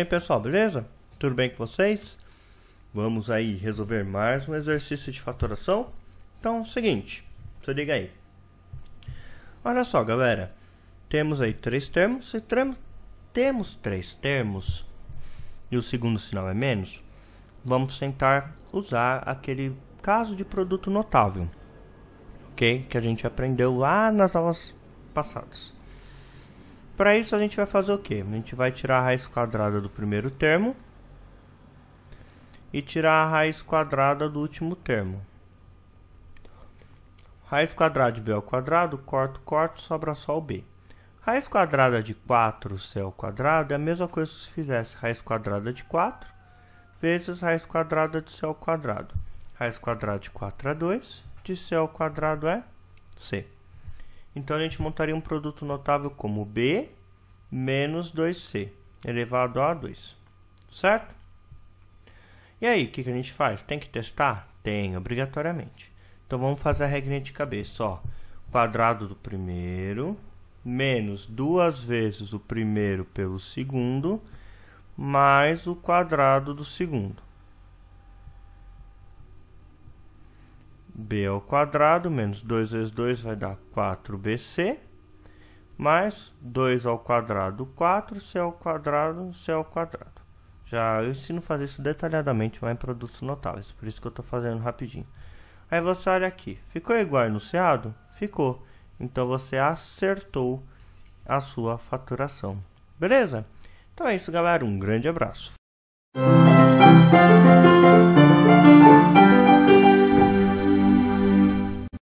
aí, pessoal, beleza? Tudo bem com vocês? Vamos aí resolver mais um exercício de fatoração. Então, é seguinte, se liga aí. Olha só, galera. Temos aí três termos Se temos três termos e o segundo sinal é menos. Vamos tentar usar aquele caso de produto notável, ok? Que a gente aprendeu lá nas aulas passadas. Para isso a gente vai fazer o que? A gente vai tirar a raiz quadrada do primeiro termo e tirar a raiz quadrada do último termo. Raiz quadrada de b ao quadrado, corto, corto, sobra só o b. Raiz quadrada de 4c ao quadrado é a mesma coisa se fizesse raiz quadrada de 4 vezes raiz quadrada de c ao quadrado. Raiz quadrada de 4 é 2, de c ao quadrado é c. Então a gente montaria um produto notável como B menos 2C elevado a 2, certo? E aí, o que, que a gente faz? Tem que testar? Tem, obrigatoriamente. Então vamos fazer a regrinha de cabeça, ó. Quadrado do primeiro menos duas vezes o primeiro pelo segundo mais o quadrado do segundo. b ao quadrado menos 2 vezes 2 vai dar 4bc, mais 2 ao quadrado 4c ao quadrado c ao quadrado. Já eu ensino a fazer isso detalhadamente lá em produtos notáveis, por isso que eu estou fazendo rapidinho. Aí você olha aqui, ficou igual enunciado? Ficou. Então você acertou a sua faturação. Beleza? Então é isso, galera. Um grande abraço.